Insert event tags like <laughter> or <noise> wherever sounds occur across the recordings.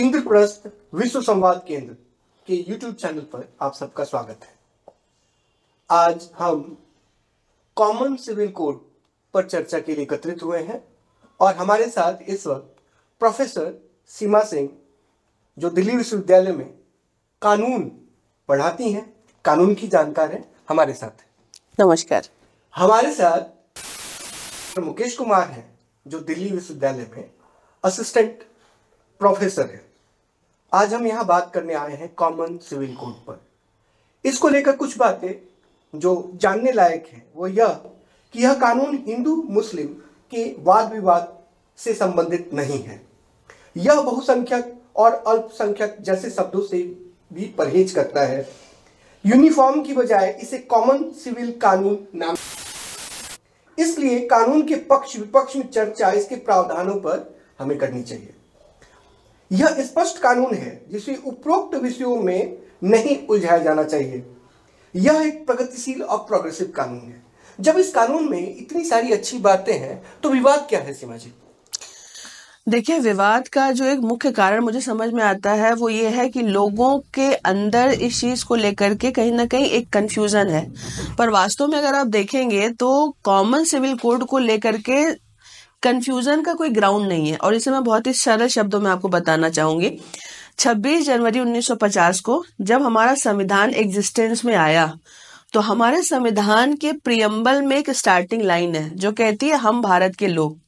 इंद्रप्रस्थ विश्व संवाद केंद्र के YouTube चैनल पर आप सबका स्वागत है आज हम कॉमन सिविल कोड पर चर्चा के लिए एकत्रित हुए हैं और हमारे साथ इस वक्त प्रोफेसर सीमा सिंह जो दिल्ली विश्वविद्यालय में कानून पढ़ाती हैं कानून की जानकार है हमारे साथ नमस्कार हमारे साथ मुकेश कुमार हैं जो दिल्ली विश्वविद्यालय में असिस्टेंट प्रोफेसर है आज हम यहाँ बात करने आए हैं कॉमन सिविल कोड पर इसको लेकर कुछ बातें जो जानने लायक है वो यह कि यह कानून हिंदू मुस्लिम के वाद विवाद से संबंधित नहीं है यह बहुसंख्यक और अल्पसंख्यक जैसे शब्दों से भी परहेज करता है यूनिफॉर्म की बजाय इसे कॉमन सिविल कानून नाम इसलिए कानून के पक्ष विपक्ष में चर्चा इसके प्रावधानों पर हमें करनी चाहिए यह स्पष्ट कानून है जिसे उपरोक्त विषयों में नहीं उलझाया जाना चाहिए यह एक प्रगतिशील और प्रोग्रेसिव कानून है जब इस कानून में इतनी सारी अच्छी बातें हैं तो विवाद क्या है सीमा जी देखिए विवाद का जो एक मुख्य कारण मुझे समझ में आता है वो ये है कि लोगों के अंदर इस चीज़ को लेकर के कहीं ना कहीं एक कंफ्यूजन है पर वास्तव में अगर आप देखेंगे तो कॉमन सिविल कोड को लेकर के कंफ्यूजन का कोई ग्राउंड नहीं है और इसे मैं बहुत ही सरल शब्दों में आपको बताना चाहूंगी 26 जनवरी 1950 को जब हमारा संविधान एग्जिस्टेंस में आया तो हमारे संविधान के प्रियम्बल में एक स्टार्टिंग लाइन है जो कहती है हम भारत के लोग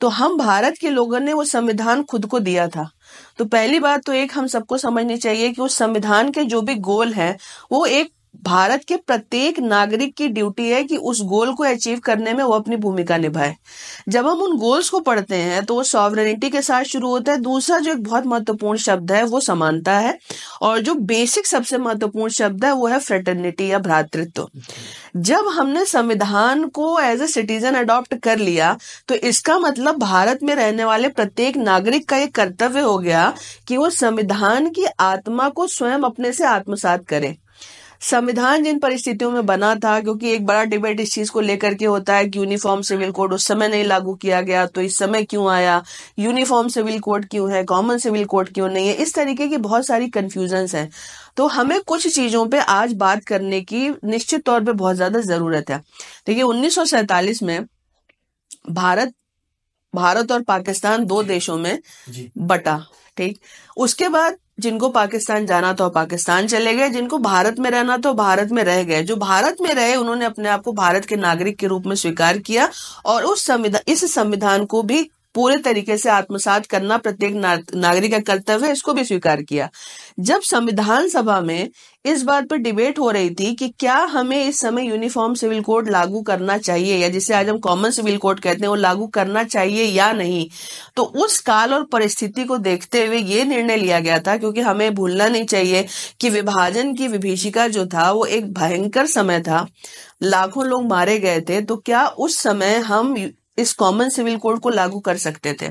तो हम भारत के लोगों ने वो संविधान खुद को दिया था तो पहली बात तो एक हम सबको समझनी चाहिए कि उस संविधान के जो भी गोल हैं वो एक भारत के प्रत्येक नागरिक की ड्यूटी है कि उस गोल को अचीव करने में वो अपनी भूमिका निभाए जब हम उन गोल्स को पढ़ते हैं तो वो सॉवरिटी के साथ शुरू होता है दूसरा जो एक बहुत महत्वपूर्ण शब्द है वो समानता है और जो बेसिक सबसे महत्वपूर्ण शब्द है वो है फ्रेटर्निटी या भ्रातृत्व जब हमने संविधान को एज ए सिटीजन अडॉप्ट कर लिया तो इसका मतलब भारत में रहने वाले प्रत्येक नागरिक का एक कर्तव्य हो गया कि वो संविधान की आत्मा को स्वयं अपने से आत्मसात करें संविधान जिन परिस्थितियों में बना था क्योंकि एक बड़ा डिबेट इस चीज को लेकर के होता है कि यूनिफॉर्म सिविल कोड उस समय नहीं लागू किया गया तो इस समय क्यों आया यूनिफॉर्म सिविल कोड क्यों है कॉमन सिविल कोड क्यों नहीं है इस तरीके की बहुत सारी कन्फ्यूजन्स है तो हमें कुछ चीजों पे आज बात करने की निश्चित तौर पे बहुत ज्यादा जरूरत है देखिए उन्नीस में भारत भारत और पाकिस्तान दो देशों में बटा ठीक उसके बाद जिनको पाकिस्तान जाना था पाकिस्तान चले गए जिनको भारत में रहना था भारत में रह गए जो भारत में रहे उन्होंने अपने आप को भारत के नागरिक के रूप में स्वीकार किया और उस संविधान इस संविधान को भी पूरे तरीके से आत्मसात करना प्रत्येक नागरिक का कर्तव्य है इसको भी स्वीकार किया जब संविधान सभा में इस बात पर डिबेट हो रही थी कि क्या हमें इस समय यूनिफॉर्म सिविल कोड लागू करना चाहिए या जिसे आज हम कॉमन सिविल कोड कहते हैं वो लागू करना चाहिए या नहीं तो उस काल और परिस्थिति को देखते हुए ये निर्णय लिया गया था क्योंकि हमें भूलना नहीं चाहिए कि विभाजन की विभीषिका जो था वो एक भयंकर समय था लाखों लोग मारे गए थे तो क्या उस समय हम इस कॉमन सिविल कोड को लागू कर सकते थे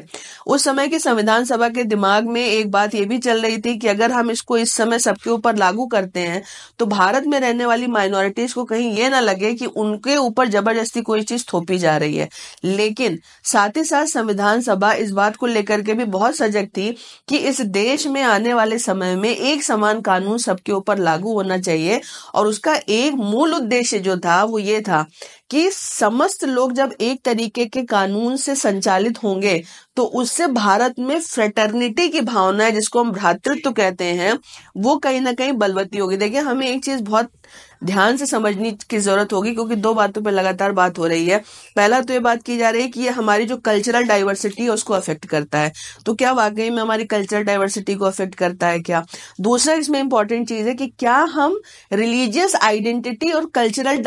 उस समय की संविधान सभा के दिमाग में एक बात यह भी चल रही थी कि अगर हम इसको इस समय सबके ऊपर लागू करते हैं तो भारत में रहने वाली माइनॉरिटीज को कहीं ये ना लगे कि उनके ऊपर जबरदस्ती कोई चीज थोपी जा रही है लेकिन साथ ही साथ संविधान सभा इस बात को लेकर के भी बहुत सजग थी कि इस देश में आने वाले समय में एक समान कानून सबके ऊपर लागू होना चाहिए और उसका एक मूल उद्देश्य जो था वो ये था कि समस्त लोग जब एक तरीके के कानून से संचालित होंगे तो उससे भारत में फ्रेटर्निटी की भावना है जिसको हम भ्रातृत्व कहते हैं वो कहीं ना कहीं बलवती होगी देखिए हमें एक चीज बहुत ध्यान से समझने की जरूरत होगी क्योंकि दो बातों पर लगातार बात हो रही है पहला तो ये बात की जा रही है कि ये हमारी जो कल्चरल डाइवर्सिटी है उसको अफेक्ट करता है तो क्या वाकई में हमारी कल्चरल डाइवर्सिटी को अफेक्ट करता है क्या दूसरा इसमें इंपॉर्टेंट चीज है कि क्या हम रिलीजियस आइडेंटिटी और कल्चरल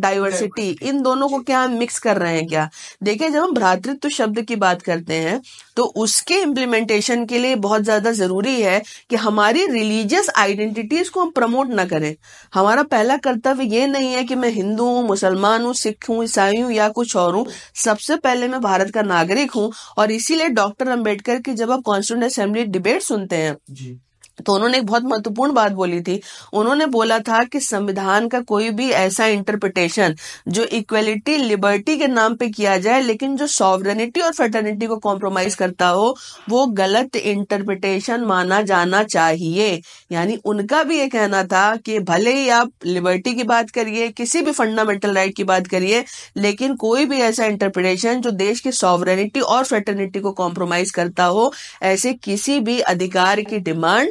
डाइवर्सिटी इन दोनों को क्या हम मिक्स कर रहे हैं क्या देखिये जब हम भ्रातृत्व शब्द की बात करते हैं है तो उसके इम्प्लीमेंटेशन के लिए बहुत ज़्यादा ज़रूरी है कि हमारी रिलीजियस आइडेंटिटीज़ को हम प्रमोट ना करें हमारा पहला कर्तव्य ये नहीं है कि मैं हिंदू हूँ मुसलमान हूँ सिख हूँ ईसाई हूँ या कुछ और हूँ सबसे पहले मैं भारत का नागरिक हूँ और इसीलिए डॉक्टर अम्बेडकर की जब आप कॉन्स्टिट्यूंट असेंबली डिबेट सुनते हैं तो उन्होंने एक बहुत महत्वपूर्ण बात बोली थी उन्होंने बोला था कि संविधान का कोई भी ऐसा इंटरप्रिटेशन जो इक्वेलिटी लिबर्टी के नाम पे किया जाए लेकिन जो सॉवरनिटी और फेटर्निटी को कॉम्प्रोमाइज करता हो वो गलत इंटरप्रिटेशन माना जाना चाहिए यानी उनका भी ये कहना था कि भले ही आप लिबर्टी की बात करिए किसी भी फंडामेंटल राइट की बात करिए लेकिन कोई भी ऐसा इंटरप्रिटेशन जो देश की सॉवरनिटी और फेटर्निटी को कॉम्प्रोमाइज करता हो ऐसे किसी भी अधिकार की डिमांड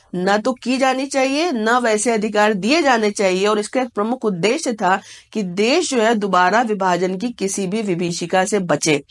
न तो की जानी चाहिए न वैसे अधिकार दिए जाने चाहिए और इसका एक प्रमुख उद्देश्य था कि देश जो है दोबारा विभाजन की किसी भी विभीषिका से बचे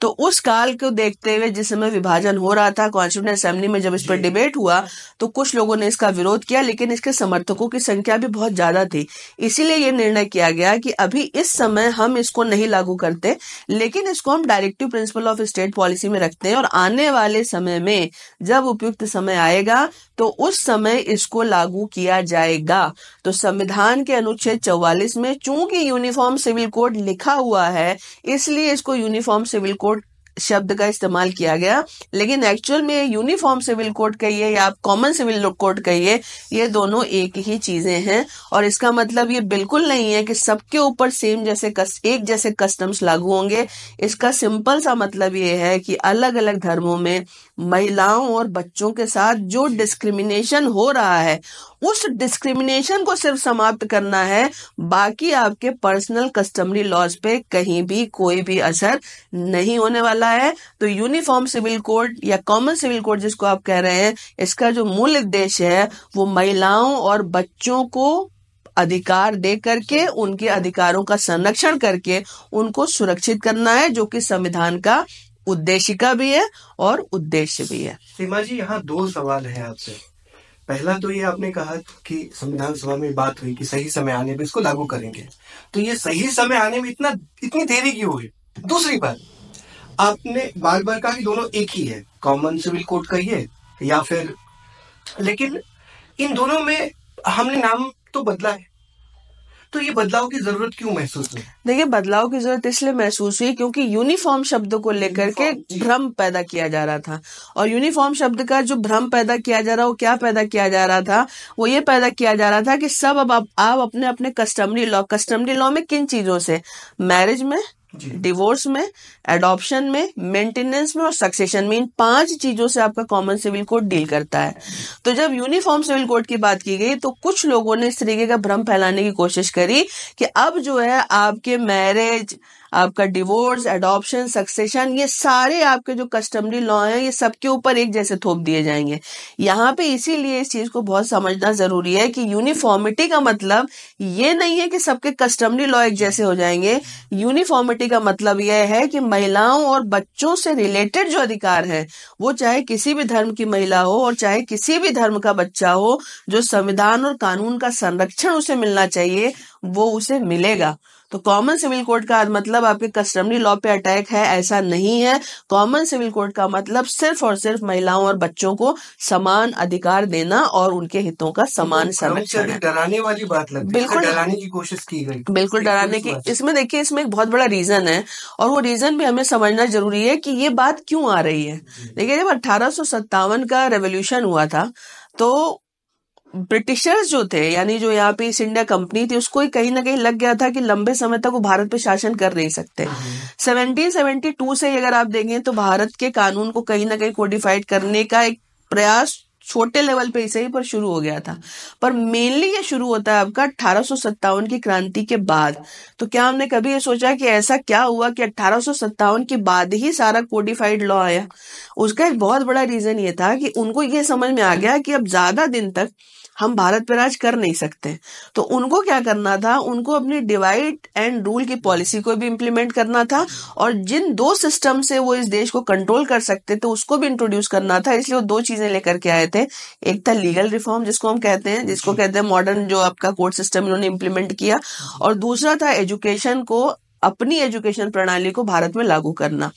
तो उस काल को देखते हुए जिस समय विभाजन हो रहा था कॉन्स्टिट्यूट असेंबली में जब इस पर डिबेट हुआ तो कुछ लोगों ने इसका विरोध किया लेकिन इसके समर्थकों की संख्या भी बहुत ज्यादा थी इसीलिए यह निर्णय किया गया कि अभी इस समय हम इसको नहीं लागू करते लेकिन इसको हम directive principle of state policy में रखते हैं और आने वाले समय में जब उपयुक्त समय आएगा तो उस उस समय इसको लागू किया जाएगा तो संविधान के अनुच्छेद 44 में चूंकि यूनिफॉर्म सिविल कोड लिखा हुआ है इसलिए इसको यूनिफॉर्म सिविल कोड शब्द का इस्तेमाल किया गया लेकिन एक्चुअल में यूनिफॉर्म सिविल कोड कहिए या आप कॉमन सिविल कोड कहिए ये दोनों एक ही चीजें हैं और इसका मतलब ये बिल्कुल नहीं है कि सबके ऊपर सेम जैसे कस, एक जैसे कस्टम्स लागू होंगे इसका सिंपल सा मतलब ये है कि अलग अलग धर्मों में महिलाओं और बच्चों के साथ जो डिस्क्रिमिनेशन हो रहा है उस डिस्क्रिमिनेशन को सिर्फ समाप्त करना है बाकी आपके पर्सनल कस्टमरी लॉज पे कहीं भी कोई भी असर नहीं होने वाला है तो यूनिफॉर्म सिविल कोड या कॉमन सिविल कोड जिसको आप कह रहे हैं इसका जो मूल उद्देश्य है वो महिलाओं और बच्चों को अधिकार दे करके उनके अधिकारों का संरक्षण करके उनको सुरक्षित करना है जो कि संविधान का उद्देशिका भी है और उद्देश्य भी है सीमा जी यहाँ दो सवाल है आपसे पहला तो ये आपने कहा कि संविधान सभा में बात हुई कि सही समय आने पर इसको लागू करेंगे तो ये सही समय आने में इतना इतनी देरी क्यों हुई दूसरी बात आपने बार बार कहा कि दोनों एक ही है कॉमन सिविल कोड कहिए या फिर लेकिन इन दोनों में हमने नाम तो बदला है तो ये बदलाव की जरूरत क्यों महसूस हुई देखिए बदलाव की जरूरत इसलिए महसूस हुई क्योंकि यूनिफॉर्म शब्द को लेकर के भ्रम पैदा किया जा रहा था और यूनिफॉर्म शब्द का जो भ्रम पैदा किया जा रहा वो क्या पैदा किया जा रहा था वो ये पैदा किया जा रहा था कि सब अब आप अपने अपने कस्टमरी लॉ कस्टमरी लॉ में किन चीजों से मैरिज में डिवोर्स में एडॉप्शन में मेंटेनेंस में और सक्सेशन में इन पांच चीजों से आपका कॉमन सिविल कोड डील करता है तो जब यूनिफॉर्म सिविल कोड की बात की गई तो कुछ लोगों ने इस तरीके का भ्रम फैलाने की कोशिश करी कि अब जो है आपके मैरिज आपका डिवोर्स एडॉप्शन सक्सेशन ये सारे आपके जो कस्टमरी लॉ हैं ये सबके ऊपर एक जैसे थोप दिए जाएंगे यहाँ पे इसीलिए इस चीज को बहुत समझना जरूरी है कि यूनिफॉर्मिटी का मतलब ये नहीं है कि सबके कस्टमरी लॉ एक जैसे हो जाएंगे यूनिफॉर्मिटी का मतलब यह है कि महिलाओं और बच्चों से रिलेटेड जो अधिकार है वो चाहे किसी भी धर्म की महिला हो और चाहे किसी भी धर्म का बच्चा हो जो संविधान और कानून का संरक्षण उसे मिलना चाहिए वो उसे मिलेगा तो कॉमन सिविल कोड का मतलब आपके कस्टमरी लॉ पे अटैक है ऐसा नहीं है कॉमन सिविल कोड का मतलब सिर्फ और सिर्फ महिलाओं और बच्चों को समान अधिकार देना और उनके हितों का समान तो संरक्षण डराने वाली बात लगती बिल्कुल डराने की कोशिश की गई बिल्कुल डराने की इसमें देखिए इसमें एक बहुत बड़ा रीजन है और वो रीजन भी हमें समझना जरूरी है कि ये बात क्यों आ रही है देखिए जब अठारह का रेवोल्यूशन हुआ था तो ब्रिटिशर्स जो थे यानी जो यहाँ पे ईस्ट इंडिया कंपनी थी उसको कहीं ना कहीं लग गया था कि लंबे समय तक वो भारत पे शासन कर नहीं सकते 1772 से अगर आप देखें तो भारत के कानून को कहीं ना कहीं कोडिफाइड करने का एक प्रयास छोटे लेवल पे सही पर शुरू हो गया था पर मेनली ये शुरू होता है आपका अठारह की क्रांति के बाद तो क्या हमने कभी ये सोचा कि ऐसा क्या हुआ कि अठारह के बाद ही सारा कोडिफाइड लॉ आया उसका एक बहुत बड़ा रीजन ये था कि उनको ये समझ में आ गया कि अब ज्यादा दिन तक हम भारत पर राज कर नहीं सकते तो उनको क्या करना था उनको अपनी डिवाइड एंड रूल की पॉलिसी को भी इम्प्लीमेंट करना था और जिन दो सिस्टम से वो इस देश को कंट्रोल कर सकते थे उसको भी इंट्रोड्यूस करना था इसलिए वो दो चीजें लेकर के आए थे एक था लीगल रिफॉर्म जिसको हम कहते हैं जिसको कहते हैं मॉडर्न जो आपका कोर्ट सिस्टम इन्होंने इम्प्लीमेंट किया और दूसरा था एजुकेशन को अपनी एजुकेशन प्रणाली को भारत में लागू करना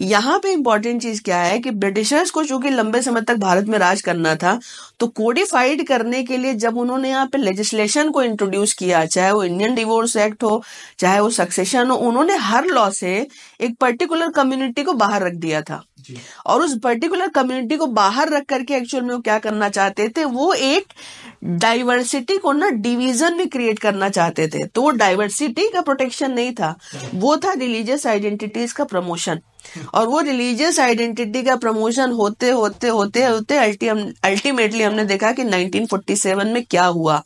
यहाँ पे इंपॉर्टेंट चीज क्या है कि ब्रिटिशर्स को चूंकि लंबे समय तक भारत में राज करना था तो कोडिफाइड करने के लिए जब उन्होंने यहाँ पे लेजिस्लेशन को इंट्रोड्यूस किया चाहे वो इंडियन डिवोर्स एक्ट हो चाहे वो सक्सेशन हो उन्होंने हर लॉ से एक पर्टिकुलर कम्युनिटी को बाहर रख दिया था और उस पर्टिकुलर कम्युनिटी को बाहर रख करके एक्चुअल में वो क्या करना चाहते थे वो एक डाइवर्सिटी को ना डिवीजन में क्रिएट करना चाहते थे तो वो डाइवर्सिटी का प्रोटेक्शन नहीं था हाँ। वो था रिलीजियस आइडेंटिटीज का प्रमोशन और वो रिलीजियस आइडेंटिटी का प्रमोशन होते होते होते होते अल्टीमेटली हमने देखा कि 1947 में क्या हुआ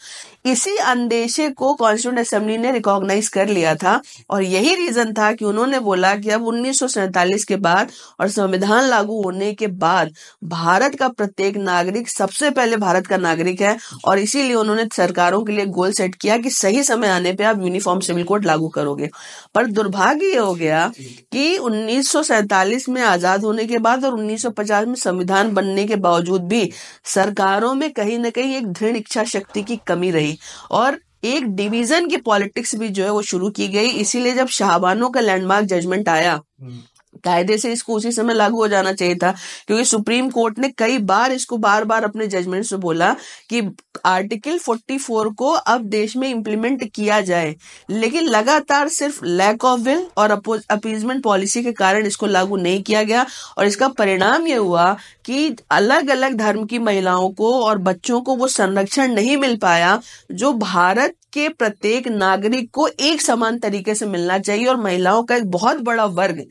इसी अंदेशे को कॉन्स्टिट्यूंट असेंबली ने रिकॉग्नाइज कर लिया था और यही रीजन था कि उन्होंने बोला कि अब उन्नीस के बाद और संविधान लागू होने के बाद भारत का प्रत्येक नागरिक सबसे पहले भारत का नागरिक है और इसीलिए उन्होंने सरकारों के लिए गोल सेट किया कि सही समय आने पर आप यूनिफॉर्म सिविल कोड लागू करोगे पर दुर्भाग्य ये हो गया कि उन्नीस 1947 में आजाद होने के बाद और 1950 में संविधान बनने के बावजूद भी सरकारों में कहीं ना कहीं एक दृढ़ इच्छा शक्ति की कमी रही और एक डिवीजन की पॉलिटिक्स भी जो है वो शुरू की गई इसीलिए जब शाहबानों का लैंडमार्क जजमेंट आया हम्म। कायदे से इसको उसी समय लागू हो जाना चाहिए था क्योंकि सुप्रीम कोर्ट ने कई बार इसको बार बार अपने जजमेंट से बोला कि आर्टिकल 44 को अब देश में इम्प्लीमेंट किया जाए लेकिन लगातार सिर्फ लैक ऑफ विल और अपीजमेंट पॉलिसी के कारण इसको लागू नहीं किया गया और इसका परिणाम ये हुआ कि अलग अलग धर्म की महिलाओं को और बच्चों को वो संरक्षण नहीं मिल पाया जो भारत के प्रत्येक नागरिक को एक समान तरीके से मिलना चाहिए और महिलाओं का एक बहुत बड़ा वर्ग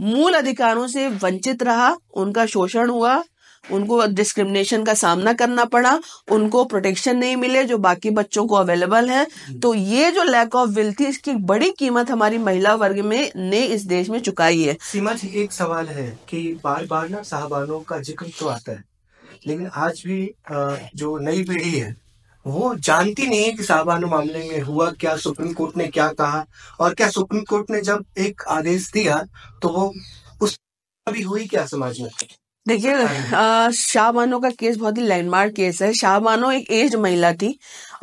मूल अधिकारों से वंचित रहा उनका शोषण हुआ उनको डिस्क्रिमिनेशन का सामना करना पड़ा उनको प्रोटेक्शन नहीं मिले जो बाकी बच्चों को अवेलेबल है हम्म। तो ये जो लैक ऑफ विल थी इसकी बड़ी कीमत हमारी महिला वर्ग में ने इस देश में चुकाई है सीमा जी एक सवाल है कि बार बार ना साहबानों का जिक्र तो आता है लेकिन आज भी जो नई पीढ़ी है वो जानती नहीं है कि साहबानू मामले में हुआ क्या सुप्रीम कोर्ट ने क्या कहा और क्या सुप्रीम कोर्ट ने जब एक आदेश दिया तो वो उस भी हुई क्या समाज में देखिए हाँ शाह बानो का केस बहुत ही लैंडमार्क केस है शाह बानो एक एज्ड महिला थी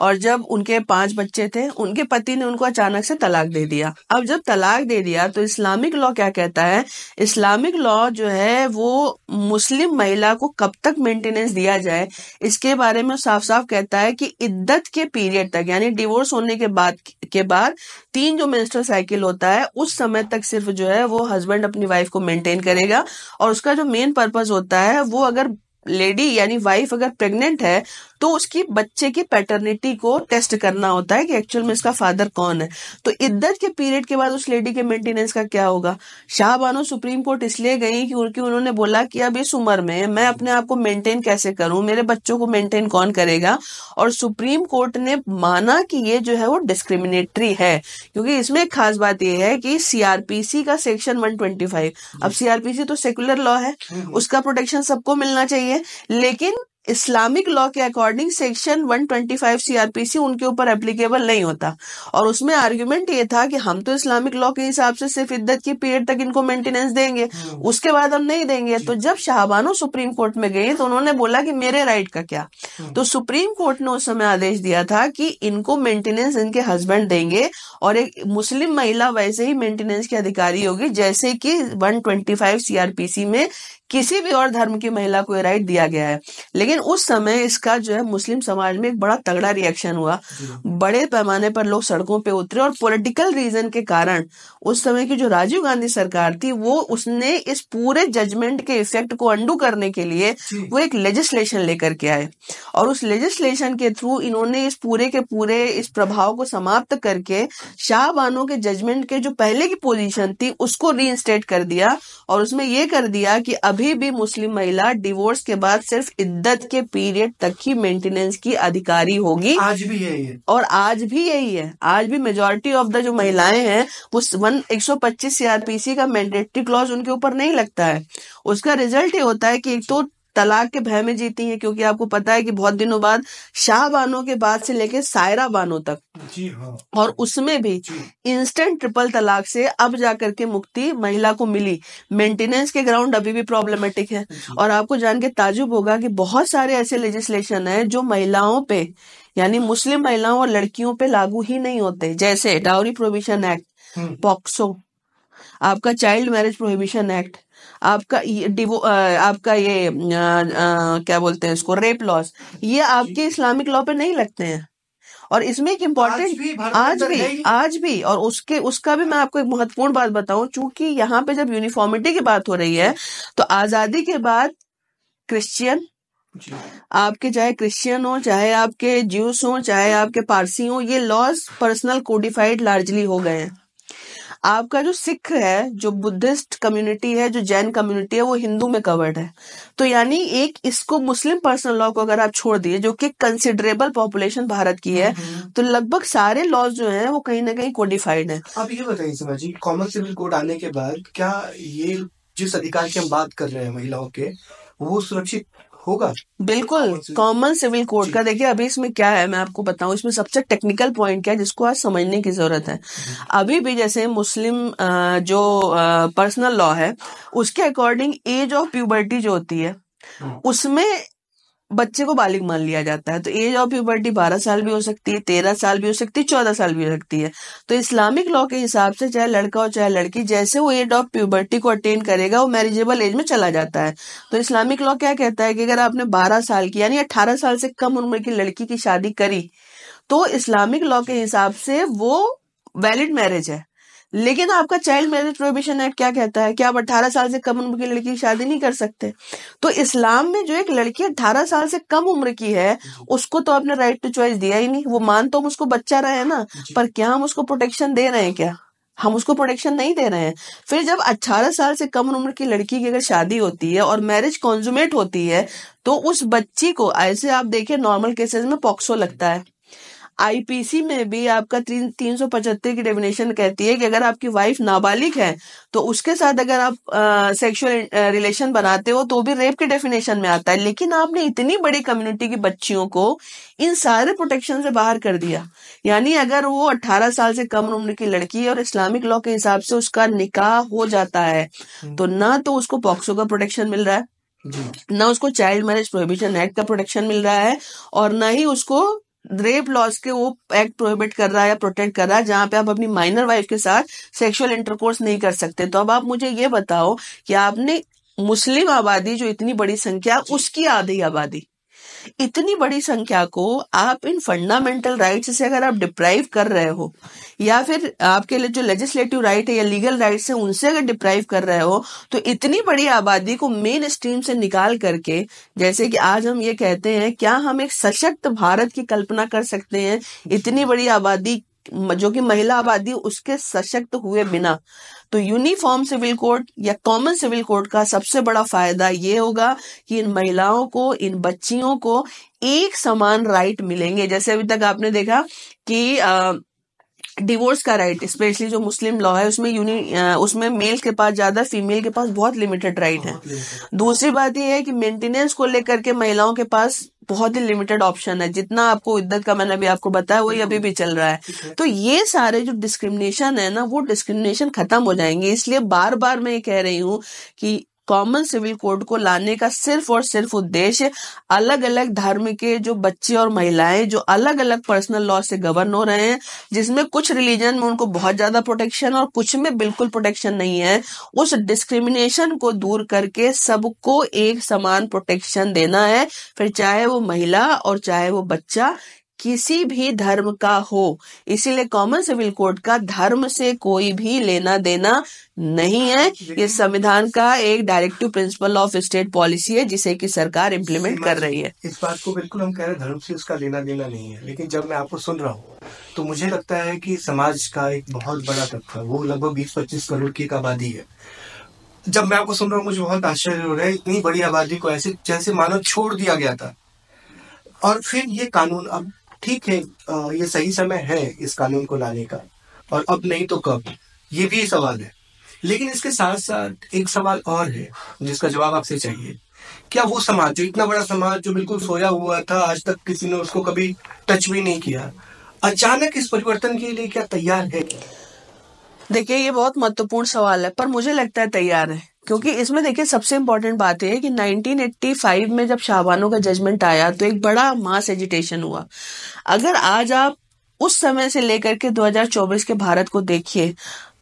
और जब उनके पांच बच्चे थे उनके पति ने उनको अचानक से तलाक दे दिया अब जब तलाक दे दिया तो इस्लामिक लॉ क्या कहता है इस्लामिक लॉ जो है वो मुस्लिम महिला को कब तक मेंटेनेंस दिया जाए इसके बारे में साफ साफ कहता है कि इद्दत के पीरियड तक यानी डिवोर्स होने के बाद के बाद तीन जो मेंस्ट्रुअल साइकिल होता है उस समय तक सिर्फ जो है वो हस्बैंड अपनी वाइफ को मेंटेन करेगा और उसका जो मेन पर्पज होता है वो अगर लेडी यानी वाइफ अगर प्रेग्नेंट है तो उसकी बच्चे की पैटर्निटी को टेस्ट करना होता है कि एक्चुअल में इसका फादर कौन है तो इद्दत के पीरियड के बाद उस लेडी के मेंटेनेंस का क्या होगा शाहबानो सुप्रीम कोर्ट इसलिए गई क्योंकि उन्होंने बोला कि अब इस उम्र में मैं अपने आप को मेंटेन कैसे करूं मेरे बच्चों को मेंटेन कौन करेगा और सुप्रीम कोर्ट ने माना कि ये जो है वो डिस्क्रिमिनेटरी है क्योंकि इसमें एक खास बात यह है कि सीआरपीसी का सेक्शन वन अब सीआरपीसी तो सेकुलर लॉ है हम्म। उसका प्रोटेक्शन सबको मिलना चाहिए है लेकिन इस्लामिक लॉ के अकॉर्डिंग सेक्शन 125 सीआरपीसी उनके ऊपर एप्लीकेबल नहीं होता और उसमें आर्ग्यूमेंट ये था कि हम तो इस्लामिक लॉ के हिसाब से सिर्फ इद्दत की पीरियड तक इनको मेंटेनेंस देंगे हम्म। उसके बाद हम नहीं देंगे तो जब शाहबानो सुप्रीम कोर्ट में गए तो उन्होंने बोला कि मेरे राइट का क्या हम्म। तो सुप्रीम कोर्ट ने उस समय आदेश दिया था कि इनको मेंटेनेंस इनके हस्बैंड देंगे और एक मुस्लिम महिला वैसे ही मेंटेनेंस की अधिकारी होगी जैसे कि वन सीआरपीसी में किसी भी और धर्म की महिला को राइट दिया गया है लेकिन उस समय इसका जो है मुस्लिम समाज में एक बड़ा तगड़ा रिएक्शन हुआ बड़े पैमाने पर लोग सड़कों पे उतरे और पॉलिटिकल रीजन के कारण उस समय की जो राजीव गांधी सरकार थी वो उसने इस पूरे जजमेंट के इफेक्ट को अंडू करने के लिए वो एक लेजिस्लेशन लेकर के आए और उस लेजिस्लेशन के थ्रू इन्होंने इस पूरे के पूरे इस प्रभाव को समाप्त करके शाहबानों के जजमेंट के जो पहले की पोजिशन थी उसको रीइंस्टेट कर दिया और उसमें यह कर दिया कि अभी अभी भी मुस्लिम महिला डिवोर्स के बाद सिर्फ इद्दत के पीरियड तक ही मेंटेनेंस की अधिकारी होगी आज भी यही है और आज भी यही है आज भी मेजोरिटी ऑफ द जो महिलाएं हैं वो वन एक सौ पच्चीस सीआरपीसी का मैंडेटरी क्लॉज उनके ऊपर नहीं लगता है उसका रिजल्ट ये होता है कि एक तो तलाक के भय में जीती हैं क्योंकि आपको पता है कि बहुत दिनों बाद शाह बानो के बाद से लेकर सायरा बानो तक जी हाँ। और उसमें भी इंस्टेंट ट्रिपल तलाक से अब जाकर के मुक्ति महिला को मिली मेंटेनेंस के ग्राउंड अभी भी प्रॉब्लमेटिक है और आपको जान के ताजुब होगा कि बहुत सारे ऐसे लेजिस्लेशन है जो महिलाओं पे यानी मुस्लिम महिलाओं और लड़कियों पे लागू ही नहीं होते जैसे डाउरी प्रोविजन एक्ट पॉक्सो आपका चाइल्ड मैरिज प्रोहिबिशन एक्ट आपका डिवो आपका ये आ, आ, क्या बोलते हैं इसको रेप लॉस ये आपके इस्लामिक लॉ पे नहीं लगते हैं और इसमें एक इम्पोर्टेंट आज, आज भी आज भी और उसके उसका भी मैं आपको एक महत्वपूर्ण बात बताऊं चूंकि यहाँ पे जब यूनिफॉर्मिटी की बात हो रही है तो आजादी के बाद क्रिश्चियन आपके चाहे क्रिश्चियन हो चाहे आपके ज्यूस हो चाहे आपके पारसी हो ये लॉज पर्सनल कोडिफाइड लार्जली हो गए हैं आपका जो सिख है जो बुद्धिस्ट कम्युनिटी है जो जैन कम्युनिटी है वो हिंदू में कवर्ड है तो यानी एक इसको मुस्लिम पर्सनल लॉ को अगर आप छोड़ दिए जो कि कंसिडरेबल पॉपुलेशन भारत की है हम्म, हम्म। तो लगभग सारे लॉज जो है वो कहीं ना कहीं कोडिफाइड है आप ये बताइए जी कॉमन सिविल कोड आने के बाद क्या ये जिस अधिकार की हम बात कर रहे हैं महिलाओं के वो सुरक्षित होगा बिल्कुल कॉमन सिविल कोड का देखिए अभी इसमें क्या है मैं आपको बताऊं इसमें सबसे टेक्निकल पॉइंट क्या है जिसको आज समझने की जरूरत है अभी भी जैसे मुस्लिम जो पर्सनल लॉ है उसके अकॉर्डिंग एज ऑफ प्यूबर्टी जो होती है हाँ। उसमें बच्चे को बालिग मान लिया जाता है तो एज ऑफ प्यूबर्टी बारह साल भी हो सकती है तेरह साल भी हो सकती है चौदह साल भी हो सकती है तो इस्लामिक लॉ के हिसाब से चाहे लड़का हो चाहे लड़की जैसे वो एज ऑफ प्यूबर्टी को अटेन करेगा वो मैरिजेबल एज में चला जाता है तो इस्लामिक लॉ क्या कहता है कि अगर आपने बारह साल की यानी अट्ठारह साल से कम उम्र की लड़की की शादी करी तो इस्लामिक लॉ के हिसाब से वो वैलिड मैरिज है लेकिन आपका चाइल्ड मैरिज प्रोहिबिशन एक्ट क्या कहता है कि आप 18 साल से कम उम्र की लड़की की शादी नहीं कर सकते तो इस्लाम में जो एक लड़की 18 साल से कम उम्र की है उसको तो आपने राइट टू चॉइस दिया ही नहीं वो मान तो हम उसको बच्चा रहे हैं ना पर क्या हम उसको प्रोटेक्शन दे रहे हैं क्या हम उसको प्रोटेक्शन नहीं दे रहे हैं फिर जब अट्ठारह साल से कम उम्र की लड़की की अगर शादी होती है और मैरिज कॉन्जुमेट होती है तो उस बच्ची को ऐसे आप देखिए नॉर्मल केसेस में पॉक्सो लगता है आईपीसी में भी आपका तीन तीन सौ पचहत्तर की डेफिनेशन कहती है कि अगर आपकी वाइफ नाबालिग है तो उसके साथ अगर आप सेक्सुअल रिलेशन बनाते हो तो भी रेप के डेफिनेशन में आता है लेकिन आपने इतनी बड़ी कम्युनिटी की बच्चियों को इन सारे प्रोटेक्शन से बाहर कर दिया यानी अगर वो अट्ठारह साल से कम उम्र की लड़की है और इस्लामिक लॉ के हिसाब से उसका निकाह हो जाता है हम्म। तो ना तो उसको पॉक्सो का प्रोटेक्शन मिल रहा है ना उसको चाइल्ड मैरिज प्रोहिबिशन एक्ट का प्रोटेक्शन मिल रहा है और ना ही उसको रेप लॉज के वो एक्ट प्रोहिबिट कर रहा है या प्रोटेक्ट कर रहा है जहां पे आप अपनी माइनर वाइफ के साथ सेक्सुअल इंटरकोर्स नहीं कर सकते तो अब आप मुझे ये बताओ कि आपने मुस्लिम आबादी जो इतनी बड़ी संख्या उसकी आधी आबादी इतनी बड़ी संख्या को आप इन फंडामेंटल राइट्स से अगर आप डिप्राइव कर रहे हो या फिर आपके लिए जो लेजिस्लेटिव राइट है या लीगल राइट्स है उनसे अगर डिप्राइव कर रहे हो तो इतनी बड़ी आबादी को मेन स्ट्रीम से निकाल करके जैसे कि आज हम ये कहते हैं क्या हम एक सशक्त भारत की कल्पना कर सकते हैं इतनी बड़ी आबादी जो कि महिला आबादी उसके सशक्त हुए बिना तो यूनिफॉर्म सिविल कोड या कॉमन सिविल कोड का सबसे बड़ा फायदा ये होगा कि इन महिलाओं को इन बच्चियों को एक समान राइट मिलेंगे जैसे अभी तक आपने देखा कि आ, डिवोर्स का राइट स्पेशली जो मुस्लिम लॉ है उसमें यूनि उसमें मेल के पास ज्यादा फीमेल के पास बहुत लिमिटेड राइट है दूसरी बात यह है कि मेंटेनेंस को लेकर के महिलाओं के पास बहुत ही लिमिटेड ऑप्शन है जितना आपको इद्दत का मैंने अभी आपको बताया वही अभी भी चल रहा है तो ये सारे जो डिस्क्रिमिनेशन है ना वो डिस्क्रिमिनेशन खत्म हो जाएंगे इसलिए बार बार मैं ये कह रही हूँ कि कॉमन सिविल कोड को लाने का सिर्फ और सिर्फ उद्देश्य अलग अलग धर्म के जो बच्चे और महिलाएं जो अलग अलग पर्सनल लॉ से गवर्न हो रहे हैं जिसमें कुछ रिलीजन में उनको बहुत ज्यादा प्रोटेक्शन और कुछ में बिल्कुल प्रोटेक्शन नहीं है उस डिस्क्रिमिनेशन को दूर करके सबको एक समान प्रोटेक्शन देना है फिर चाहे वो महिला और चाहे वो बच्चा किसी भी धर्म का हो इसीलिए कॉमन सिविल कोड का धर्म से कोई भी लेना देना नहीं है ये संविधान का एक directive principle of state policy है जिसे की सरकार इम्प्लीमेंट कर रही है इस बात को बिल्कुल हम कह रहे हैं धर्म से उसका लेना देना नहीं है लेकिन जब मैं आपको सुन रहा हूँ तो मुझे लगता है की समाज का एक बहुत बड़ा तत्व है वो लगभग बीस पच्चीस करोड़ की आबादी है जब मैं आपको सुन रहा हूँ मुझे बहुत आश्चर्य हो रहा है इतनी बड़ी आबादी को ऐसे जैसे मानव छोड़ दिया गया था और फिर ये कानून अब ठीक है ये सही समय है इस कानून को लाने का और अब नहीं तो कब ये भी सवाल है लेकिन इसके साथ साथ एक सवाल और है जिसका जवाब आपसे चाहिए क्या वो समाज जो इतना बड़ा समाज जो बिल्कुल सोया हुआ था आज तक किसी ने उसको कभी टच भी नहीं किया अचानक इस परिवर्तन के लिए क्या तैयार है देखिए ये बहुत महत्वपूर्ण सवाल है पर मुझे लगता है तैयार है क्योंकि इसमें देखिए सबसे इम्पोर्टेंट बात है कि 1985 में जब शाहबानों का जजमेंट आया तो एक बड़ा मास एजिटेशन हुआ अगर आज आप उस समय से लेकर के 2024 के भारत को देखिए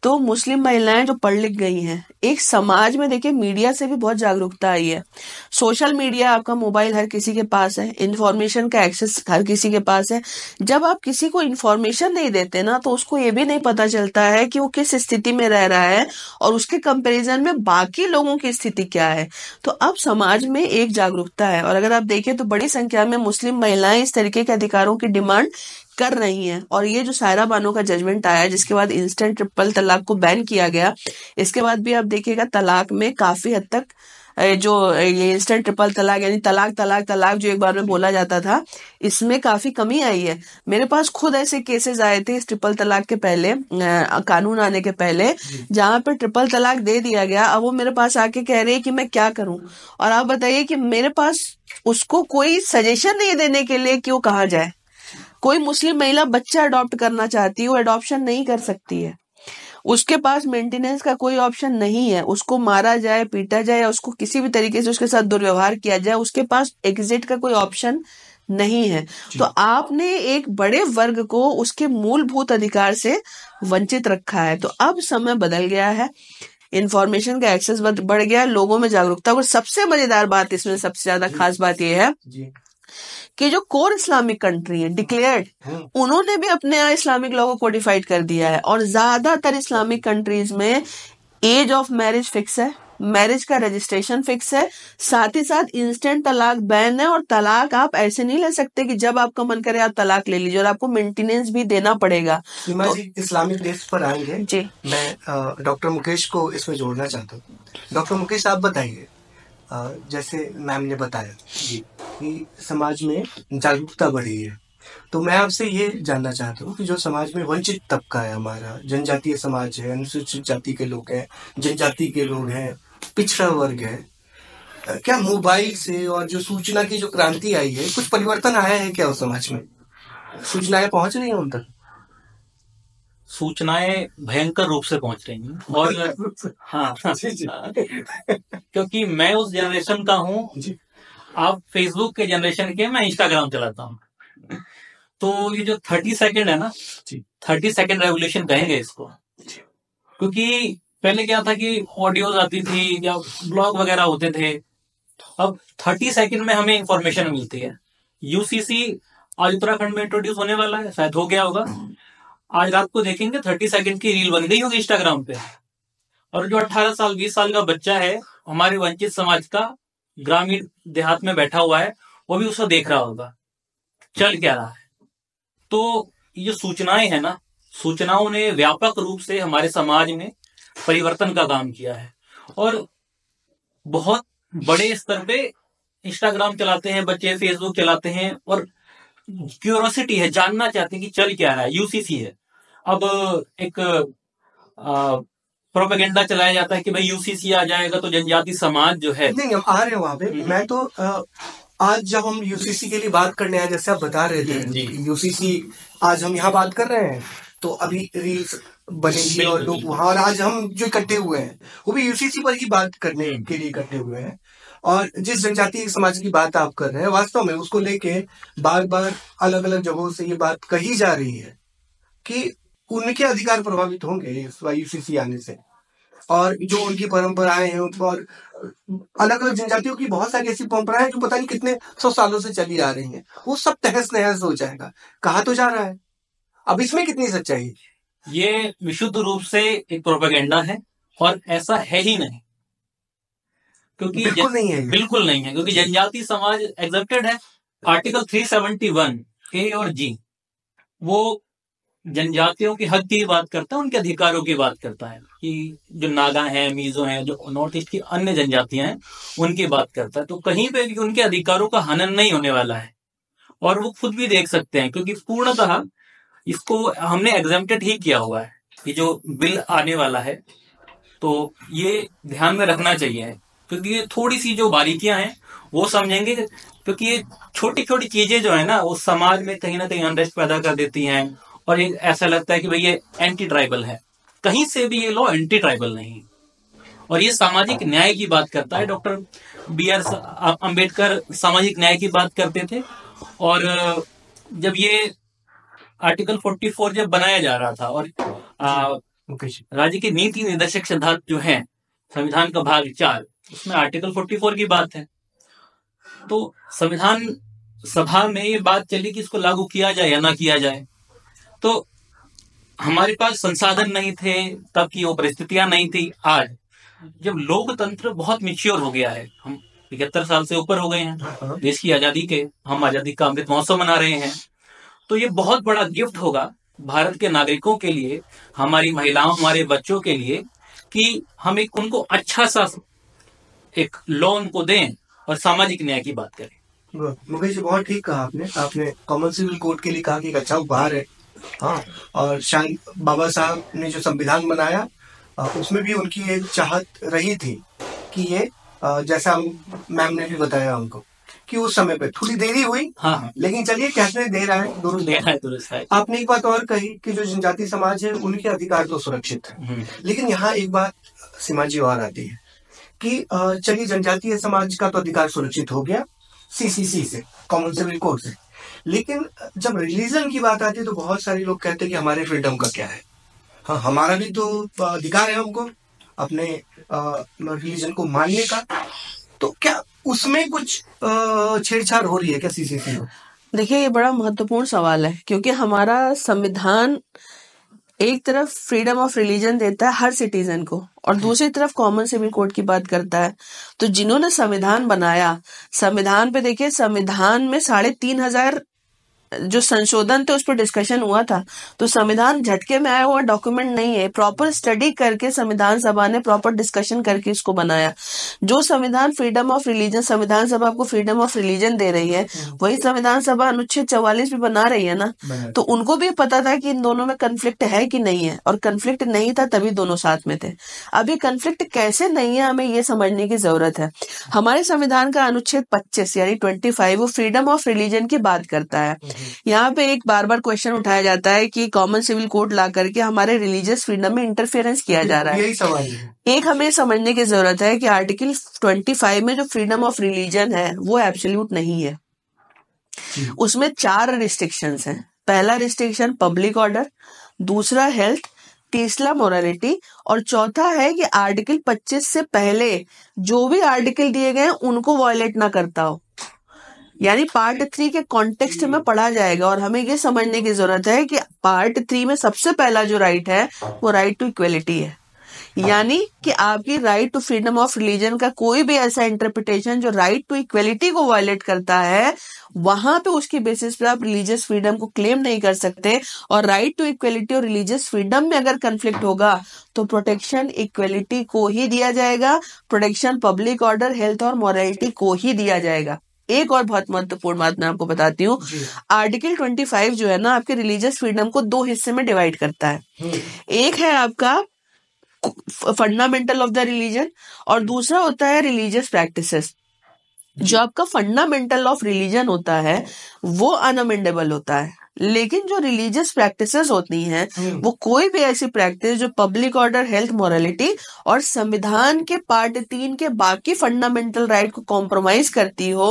तो मुस्लिम महिलाएं जो पढ़ लिख गई हैं एक समाज में देखिए मीडिया से भी बहुत जागरूकता आई है सोशल मीडिया आपका मोबाइल हर किसी के पास है इन्फॉर्मेशन का एक्सेस हर किसी के पास है जब आप किसी को इन्फॉर्मेशन नहीं देते ना तो उसको ये भी नहीं पता चलता है कि वो किस स्थिति में रह रहा है और उसके कंपेरिजन में बाकी लोगों की स्थिति क्या है तो अब समाज में एक जागरूकता है और अगर आप देखें तो बड़ी संख्या में मुस्लिम महिलाएं इस तरीके के अधिकारों की डिमांड कर रही हैं और ये जो सायरा बानो का जजमेंट आया जिसके बाद इंस्टेंट ट्रिपल तलाक को बैन किया गया इसके बाद भी आप देखिएगा तलाक में काफी हद तक जो ये इंस्टेंट ट्रिपल तलाक यानी तलाक तलाक तलाक जो एक बार में बोला जाता था इसमें काफी कमी आई है मेरे पास खुद ऐसे केसेस आए थे इस ट्रिपल तलाक के पहले आ, कानून आने के पहले जहां पर ट्रिपल तलाक दे दिया गया अब वो मेरे पास आके कह रहे हैं कि मैं क्या करूं और आप बताइए कि मेरे पास उसको कोई सजेशन नहीं देने के लिए कि वो कहाँ जाए कोई मुस्लिम महिला बच्चा अडॉप्ट करना चाहती है वो अडॉप्शन नहीं कर सकती है उसके पास मेंटेनेंस का कोई ऑप्शन नहीं है उसको मारा जाए पीटा जाए या उसको किसी भी तरीके से उसके साथ दुर्व्यवहार किया जाए उसके पास एग्जिट का कोई ऑप्शन नहीं है तो आपने एक बड़े वर्ग को उसके मूलभूत अधिकार से वंचित रखा है तो अब समय बदल गया है इंफॉर्मेशन का एक्सेस बढ़ गया लोगों में जागरूकता और सबसे मजेदार बात इसमें सबसे ज्यादा खास बात यह है कि जो कोर इस्लामिक कंट्री है डिक्लेयर्ड हम्म। उन्होंने भी अपने यहाँ इस्लामिक लॉ को कोडिफाइड कर दिया है और ज्यादातर इस्लामिक कंट्रीज में एज ऑफ मैरिज फिक्स है मैरिज का रजिस्ट्रेशन फिक्स है साथ ही साथ इंस्टेंट तलाक बैन है और तलाक आप ऐसे नहीं ले सकते कि जब आपका मन करे आप तलाक ले लीजिए और आपको मेंटेनेंस भी देना पड़ेगा तो, इस्लामिक देश पर आएंगे जी मैं डॉक्टर मुकेश को इसमें जोड़ना चाहता हूँ डॉक्टर मुकेश आप बताइए जैसे मैम ने बताया जी कि समाज में जागरूकता बढ़ी है तो मैं आपसे ये जानना चाहता हूँ कि जो समाज में वंचित तबका है हमारा जनजातीय समाज है अनुसूचित जाति के लोग हैं जनजाति के लोग हैं पिछड़ा वर्ग है क्या मोबाइल से और जो सूचना की जो क्रांति आई है कुछ परिवर्तन आया है क्या उस समाज में सूचनाएं पहुंच रही हैं उन तक सूचनाएं भयंकर रूप से पहुंच रही हैं और <laughs> हाँ क्योंकि मैं उस जनरेशन का हूँ आप फेसबुक के जनरेशन के मैं इंस्टाग्राम चलाता हूँ तो ये जो थर्टी सेकेंड है ना थर्टी सेकेंड रेवोल्यूशन कहेंगे इसको क्योंकि पहले क्या था कि ऑडियोज आती थी या ब्लॉग वगैरह होते थे अब थर्टी सेकेंड में हमें इंफॉर्मेशन मिलती है यूसीसी आज उत्तराखंड में इंट्रोड्यूस होने वाला है शायद हो गया होगा आज रात को देखेंगे थर्टी सेकेंड की रील बन गई होगी इंस्टाग्राम पे और जो अट्ठारह साल बीस साल का बच्चा है हमारे वंचित समाज का ग्रामीण देहात में बैठा हुआ है वो भी उसको देख रहा होगा चल क्या रहा है तो ये सूचनाएं है ना सूचनाओं ने व्यापक रूप से हमारे समाज में परिवर्तन का काम किया है और बहुत बड़े स्तर पे इंस्टाग्राम चलाते हैं बच्चे फेसबुक चलाते हैं और क्यूरोसिटी है जानना चाहते हैं कि चल क्या रहा है यूसीसी है अब एक प्रोपेगेंडा चलाया जाता है कि भाई यूसीसी आ जाएगा तो जनजाति समाज जो है नहीं हम आ रहे हैं वहां पे हम्म। मैं तो आज जब हम यूसीसी के लिए बात करने आए जैसे आप बता रहे थे यूसीसी आज हम यहाँ बात कर रहे हैं तो अभी रील्स बनेगी और लोग वहां और आज हम जो इकट्ठे हुए हैं वो भी यूसीसी पर ही बात करने हम्म। के लिए इकट्ठे हुए हैं और जिस जनजाति समाज की बात आप कर रहे हैं वास्तव में उसको लेके बार बार अलग अलग जगहों से ये बात कही जा रही है कि उनके अधिकार प्रभावित होंगे इस यूसीसी आने से और जो उनकी परंपराएं हैं और अलग अलग जनजातियों की बहुत सारी ऐसी परंपराएं जो पता नहीं कितने सौ सालों से चली आ रही हैं वो सब तहस नहस हो जाएगा कहा तो जा रहा है अब इसमें कितनी सच्चाई ये विशुद्ध रूप से एक प्रोपेगेंडा है और ऐसा है ही नहीं क्योंकि बिल्कुल नहीं है बिल्कुल नहीं है क्योंकि जनजाति समाज एग्जेप्टेड है आर्टिकल थ्री ए और जी वो जनजातियों के हक की बात करता है उनके अधिकारों की बात करता है कि जो नागा हैं मीजो हैं जो नॉर्थ ईस्ट की अन्य जनजातियां हैं उनकी बात करता है तो कहीं पे भी उनके अधिकारों का हनन नहीं होने वाला है और वो खुद भी देख सकते हैं क्योंकि पूर्णतः इसको हमने एग्जेप्टेड ही किया हुआ है कि जो बिल आने वाला है तो ये ध्यान में रखना चाहिए क्योंकि ये थोड़ी सी जो बारीकियां हैं वो समझेंगे क्योंकि ये छोटी छोटी चीजें जो है ना वो समाज में कहीं ना कहीं अनरेस्ट पैदा कर देती हैं और ये ऐसा लगता है कि भाई ये एंटी ट्राइबल है कहीं से भी ये लॉ एंटी ट्राइबल नहीं और ये सामाजिक हाँ। न्याय की बात करता है डॉक्टर बी आर अम्बेडकर सामाजिक न्याय की बात करते थे और जब ये आर्टिकल 44 जब बनाया जा रहा था और राज्य की नीति निर्देशक सिद्धांत जो है संविधान का भाग चार उसमें आर्टिकल 44 की बात है तो संविधान सभा में ये बात चली कि इसको लागू किया जाए या ना किया जाए तो हमारे पास संसाधन नहीं थे तब की वो परिस्थितियां नहीं थी आज जब लोकतंत्र बहुत मिच्योर हो गया है हम पिछहत्तर साल से ऊपर हो गए हैं हाँ। देश की आजादी के हम आजादी का अमृत महोत्सव मना रहे हैं तो ये बहुत बड़ा गिफ्ट होगा भारत के नागरिकों के लिए हमारी महिलाओं हमारे बच्चों के लिए कि हम एक उनको अच्छा सा एक लोन को दें और सामाजिक न्याय की बात करें मुकेश जी बहुत ठीक कहा आपने आपने कॉमन सिविल कोर्ट के लिए कहा कि एक अच्छा उपहार है हाँ और शायद बाबा साहब ने जो संविधान बनाया उसमें भी उनकी एक चाहत रही थी कि ये जैसा हम मैम ने भी बताया हमको कि उस समय पे थोड़ी देरी हुई हाँ, हाँ। लेकिन चलिए कहते देर आए दुरुस्त रहा है दुरुस्त है आपने एक बात और कही कि जो जनजाति समाज है उनके अधिकार तो सुरक्षित है हम्म। लेकिन यहाँ एक बात सीमा जी और आती है कि चलिए जनजातीय समाज का तो अधिकार सुरक्षित हो गया सीसीसी से कॉमन सिविल कोड से लेकिन जब रिलीजन की बात आती है तो बहुत सारे लोग कहते हैं कि हमारे फ्रीडम का क्या है हाँ हमारा भी तो अधिकार है हमको अपने रिलीजन को मानने का तो क्या उसमें कुछ छेड़छाड़ हो रही है क्या सीसीसी में देखिए ये बड़ा महत्वपूर्ण सवाल है क्योंकि हमारा संविधान एक तरफ फ्रीडम ऑफ रिलीजन देता है हर सिटीजन को और हम्म। दूसरी तरफ कॉमन सिविल कोड की बात करता है तो जिन्होंने संविधान बनाया संविधान पे देखिए संविधान में साढ़े तीन हजार जो संशोधन थे उस पर डिस्कशन हुआ था तो संविधान झटके में आया हुआ डॉक्यूमेंट नहीं है प्रॉपर स्टडी करके संविधान सभा ने प्रॉपर डिस्कशन करके इसको बनाया जो संविधान फ्रीडम ऑफ रिलीजन संविधान सभा आपको फ्रीडम ऑफ रिलीजन दे रही है हम्म। वही संविधान सभा अनुच्छेद चौवालीस भी बना रही है ना तो उनको भी पता था कि इन दोनों में कन्फ्लिक्ट है कि नहीं है और कन्फ्लिक्ट नहीं था तभी दोनों साथ में थे अब ये कैसे नहीं है हमें ये समझने की जरूरत है हम्म। हमारे संविधान का अनुच्छेद पच्चीस यानी ट्वेंटी फाइव वो फ्रीडम ऑफ रिलीजन की बात करता है हम्म। यहाँ पे एक बार बार क्वेश्चन उठाया जाता है कि कॉमन सिविल कोड ला करके हमारे रिलीजियस फ्रीडम में इंटरफेरेंस किया जा रहा है यही सवाल है एक हमें समझने की जरूरत है कि आर्टिकल 25 में जो फ्रीडम ऑफ रिलीजन है वो एब्सोल्यूट नहीं है उसमें चार रिस्ट्रिक्शन है पहला रिस्ट्रिक्शन पब्लिक ऑर्डर दूसरा हेल्थ तीसरा मोरालिटी और चौथा है कि आर्टिकल 25 से पहले जो भी आर्टिकल दिए गए हैं उनको वायलेट ना करता हो यानी पार्ट थ्री के कॉन्टेक्स्ट में हम्म। पढ़ा जाएगा और हमें ये समझने की जरूरत है कि पार्ट थ्री में सबसे पहला जो राइट है वो राइट टू इक्वेलिटी है यानी कि आपकी right to freedom of religion का कोई भी ऐसा इंटरप्रिटेशन जो राइट टू इक्वेलिटी को वायलेट करता है वहां पे उसके बेसिस पे आप रिलीजियस फ्रीडम को क्लेम नहीं कर सकते और राइट टू इक्वेलिटी और रिलीजियस फ्रीडम में अगर कंफ्लिक्ट होगा तो प्रोटेक्शन इक्वेलिटी को ही दिया जाएगा प्रोटेक्शन पब्लिक ऑर्डर हेल्थ और मॉरलिटी को ही दिया जाएगा एक और बहुत महत्वपूर्ण बात मैं आपको बताती हूँ आर्टिकल 25 जो है ना आपके रिलीजियस फ्रीडम को दो हिस्से में डिवाइड करता है हम्म। एक है आपका फंडामेंटल ऑफ द रिलीजन और दूसरा होता है रिलीजियस प्रैक्टिसेस जो आपका फंडामेंटल ऑफ रिलीजन होता है वो अनअमेंडेबल होता है लेकिन जो रिलीजियस प्रैक्टिस होती हैं हम्म। वो कोई भी ऐसी प्रैक्टिस जो पब्लिक ऑर्डर हेल्थ मॉरलिटी और संविधान के पार्ट तीन के बाकी फंडामेंटल राइट को कॉम्प्रोमाइज करती हो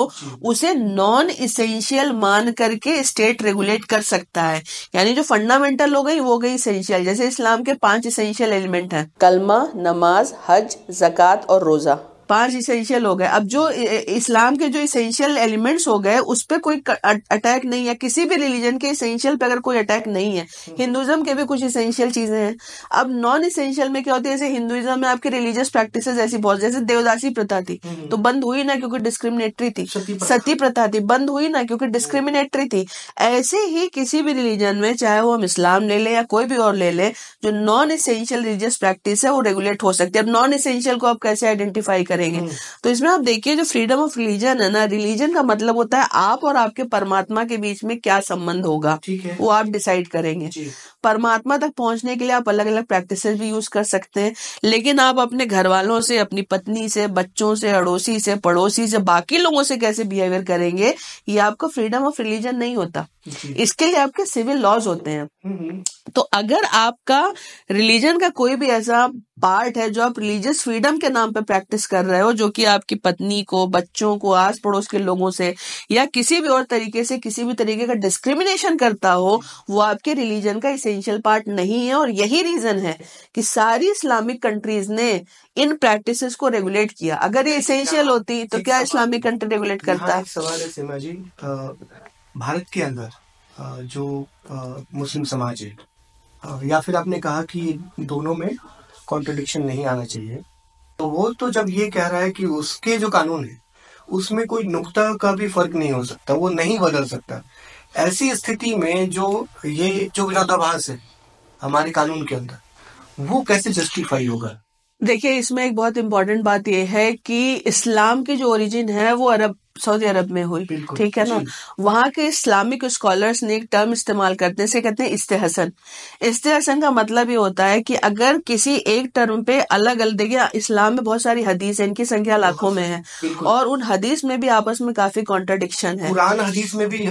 उसे नॉन इसेंशियल मान करके स्टेट रेगुलेट कर सकता है यानी जो फंडामेंटल हो गई वो गई इसेंशियल जैसे इस्लाम के पांच इसेंशियल एलिमेंट है कलमा नमाज हज जक़ात और रोज़ा पांच इसेंशियल हो गए अब जो इस्लाम के जो इसेंशियल एलिमेंट्स हो गए उस पर कोई अटैक नहीं है किसी भी रिलीजन के इसेंशियल पे अगर कोई अटैक नहीं है हिंदुज्म के भी कुछ इसेंशियल चीजें हैं अब नॉन इसेंशियल में क्या होती है जैसे हिंदुज्म में आपके रिलीजियस प्रैक्टिस ऐसी बहुत जैसे देवदासी प्रथा थी हम्म। तो बंद हुई ना क्योंकि डिस्क्रिमिनेटरी थी सती प्रथा थी बंद हुई ना क्योंकि डिस्क्रिमिनेटरी हम्म। थी ऐसे ही किसी भी रिलीजन में चाहे वो हम इस्लाम ले लें या कोई भी और ले लें जो नॉन इसेंशियल रिलीजियस प्रैक्टिस है वो रेगुलेट हो सकती है अब नॉन इसेंशियल को आप कैसे आइडेंटिफाई करें करेंगे हम्म। तो इसमें आप देखिए जो फ्रीडम ऑफ रिलीजन है ना रिलीजन का मतलब होता है आप और आपके परमात्मा के बीच में क्या संबंध होगा वो आप डिसाइड करेंगे परमात्मा तक पहुंचने के लिए आप अलग अलग प्रैक्टिस भी यूज कर सकते हैं लेकिन आप अपने घर वालों से अपनी पत्नी से बच्चों से अड़ोसी से पड़ोसी से बाकी लोगों से कैसे बिहेवियर करेंगे ये आपको फ्रीडम ऑफ रिलीजन नहीं होता इसके लिए आपके सिविल लॉज होते हैं हम्म, हम्म। तो अगर आपका रिलीजन का कोई भी ऐसा पार्ट है जो आप रिलीजियस फ्रीडम के नाम पे प्रैक्टिस कर रहे हो जो कि आपकी पत्नी को बच्चों को आस पड़ोस के लोगों से या किसी भी और तरीके से किसी भी तरीके का डिस्क्रिमिनेशन करता हो वो आपके रिलीजन का इसे एसेंशियल पार्ट नहीं है और यही रीजन है कि सारी इस्लामिक कंट्रीज ने इन प्रैक्टिस को रेगुलेट किया अगर ये इसेंशियल होती तो क्या इस्लामिक कंट्री रेगुलेट करता है सवाल है सीमा जी भारत के अंदर जो मुस्लिम समाज है या फिर आपने कहा कि दोनों में कॉन्ट्रोडिक्शन नहीं आना चाहिए तो वो तो जब ये कह रहा है कि उसके जो कानून है उसमें कोई नुकता का भी फर्क नहीं हो सकता वो नहीं बदल सकता ऐसी स्थिति में जो ये जो विरोधाभास है हमारे कानून के अंदर वो कैसे जस्टिफाई होगा देखिए इसमें एक बहुत इम्पोर्टेंट बात यह है कि इस्लाम की जो ओरिजिन है वो अरब सऊदी अरब में हुई ठीक है ना वहां के इस्लामिक स्कॉलर्स ने एक टर्म इस्तेमाल करते से कहते हैं इस्ते हसन का मतलब ये होता है कि अगर किसी एक टर्म पे अलग अलग देखिए इस्लाम में बहुत सारी हदीस है इनकी संख्या लाखों में है और उन हदीस में भी आपस में काफी कॉन्ट्रडिक्शन है कुरान हदीस में भी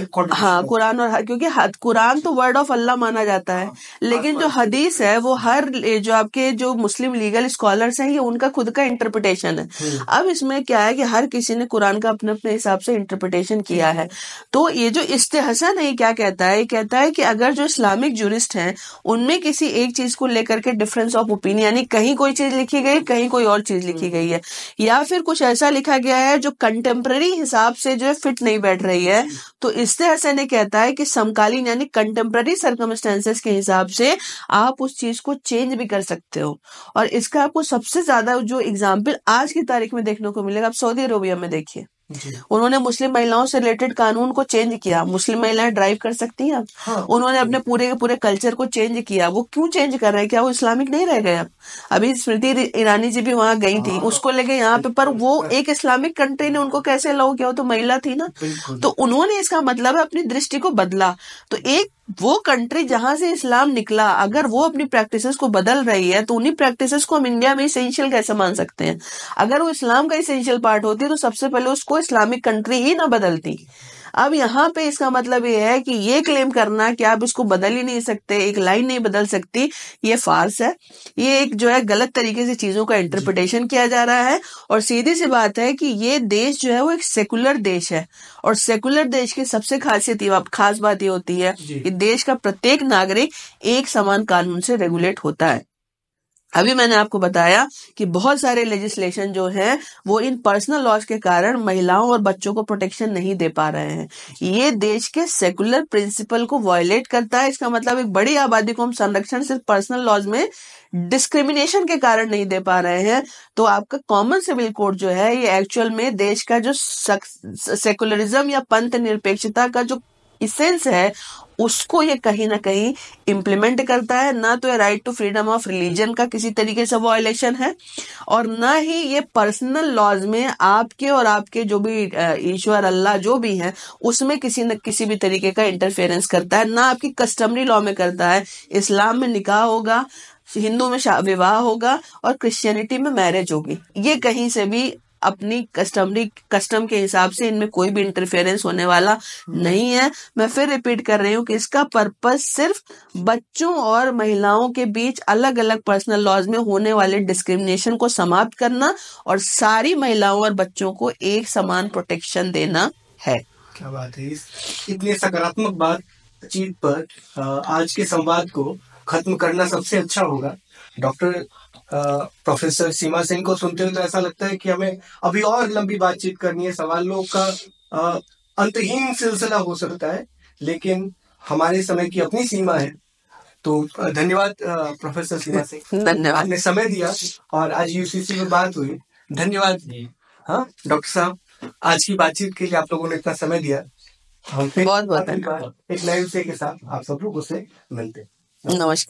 हाँ कुरान और क्योंकि कुरान तो वर्ड ऑफ अल्लाह माना जाता है हाँ, लेकिन जो हदीस है वो हर जो आपके जो मुस्लिम लीगल स्कॉलर्स हैं ये उनका खुद का इंटरप्रिटेशन है हम्म। अब इसमें क्या है कि हर किसी ने कुरान का अपने अपने हिसाब से इंटरप्रिटेशन किया है तो ये जो इस्तेहसन है क्या कहता है कहता है कि अगर जो इस्लामिक जूरिस्ट हैं उनमें किसी एक चीज को लेकर के डिफरेंस ऑफ ओपिनियन यानी कहीं कोई चीज लिखी गई कहीं कोई और चीज लिखी हम्म। गई है या फिर कुछ ऐसा लिखा गया है जो कंटेम्प्रेरी हिसाब से जो है फिट नहीं बैठ रही है हम्म। तो इस्तेहसन ने कहता है कि समकालीन यानी कंटेम्प्रेरी सर्कमस्टेंसेस के हिसाब से आप उस चीज को चेंज भी कर सकते हो और इसका आपको सबसे ज्यादा जो एग्जाम्पल आज की तारीख में देखने को मिलेगा आप सऊदी अरेबिया में देखिए उन्होंने मुस्लिम महिलाओं से रिलेटेड कानून को चेंज किया मुस्लिम महिलाएं ड्राइव कर सकती हैं हाँ, उन्होंने अपने पूरे के पूरे कल्चर को चेंज किया वो क्यों चेंज कर रहे हैं क्या वो इस्लामिक नहीं रह गए अब अभी स्मृति ईरानी जी भी वहां गई थी हाँ। उसको लेके यहाँ पे पर वो एक इस्लामिक कंट्री ने उनको कैसे अलाउ किया वो तो महिला थी ना तो उन्होंने इसका मतलब है अपनी दृष्टि को बदला तो एक वो कंट्री जहां से इस्लाम निकला अगर वो अपनी प्रैक्टिसेस को बदल रही है तो उन्हीं प्रैक्टिसेस को हम इंडिया में इसेंशियल कैसे मान सकते हैं अगर वो इस्लाम का इसेंशियल पार्ट होती है तो सबसे पहले उसको इस्लामिक कंट्री ही ना बदलती अब यहाँ पे इसका मतलब ये है कि ये क्लेम करना कि आप इसको बदल ही नहीं सकते एक लाइन नहीं बदल सकती ये फार्स है ये एक जो है गलत तरीके से चीजों का इंटरप्रिटेशन किया जा रहा है और सीधी सी बात है कि ये देश जो है वो एक सेकुलर देश है और सेकुलर देश की सबसे खासियत खास बात ये होती है कि देश का प्रत्येक नागरिक एक समान कानून से रेगुलेट होता है अभी मैंने आपको बताया कि बहुत सारे लेजिस्लेशन जो हैं वो इन पर्सनल लॉज के कारण महिलाओं और बच्चों को प्रोटेक्शन नहीं दे पा रहे हैं ये देश के सेकुलर प्रिंसिपल को वायलेट करता है इसका मतलब एक बड़ी आबादी को हम संरक्षण सिर्फ पर्सनल लॉज में डिस्क्रिमिनेशन के कारण नहीं दे पा रहे हैं तो आपका कॉमन सिविल कोड जो है ये एक्चुअल में देश का जो सेकुलरिज्म या पंथ निरपेक्षता का जो इसेंस है उसको ये कहीं ना कहीं इम्प्लीमेंट करता है ना तो ये right to freedom of religion का किसी तरीके से वॉयलेशन है और ना ही ये पर्सनल लॉज में आपके और आपके जो भी ईश्वर अल्लाह जो भी हैं उसमें किसी न किसी भी तरीके का इंटरफेरेंस करता है ना आपकी कस्टमरी लॉ में करता है इस्लाम में निकाह होगा हिंदू में विवाह होगा और क्रिश्चियनिटी में मैरिज होगी ये कहीं से भी अपनी कस्टमरी कस्टम के हिसाब से इनमें कोई भी इंटरफेरेंस होने वाला हम्म। नहीं है मैं फिर रिपीट कर रही हूँ कि इसका पर्पस सिर्फ बच्चों और महिलाओं के बीच अलग अलग पर्सनल लॉज में होने वाले डिस्क्रिमिनेशन को समाप्त करना और सारी महिलाओं और बच्चों को एक समान प्रोटेक्शन देना है क्या बात है इतने सकारात्मक बात चीज पर आज के संवाद को खत्म करना सबसे अच्छा होगा डॉक्टर प्रोफेसर सीमा सिंह को सुनते हुए तो ऐसा लगता है कि हमें अभी और लंबी बातचीत करनी है सवालों का अंतहीन सिलसिला हो सकता है लेकिन हमारे समय की अपनी सीमा है तो धन्यवाद प्रोफेसर सीमा सिंह <laughs> धन्यवाद आपने समय दिया और आज यूसीसी में बात हुई धन्यवाद हाँ डॉक्टर साहब आज की बातचीत के लिए आप लोगों ने इतना समय दिया हम बहुत बहुत धन्यवाद एक नए विषय के साथ आप सब लोगों से मिलते नमस्कार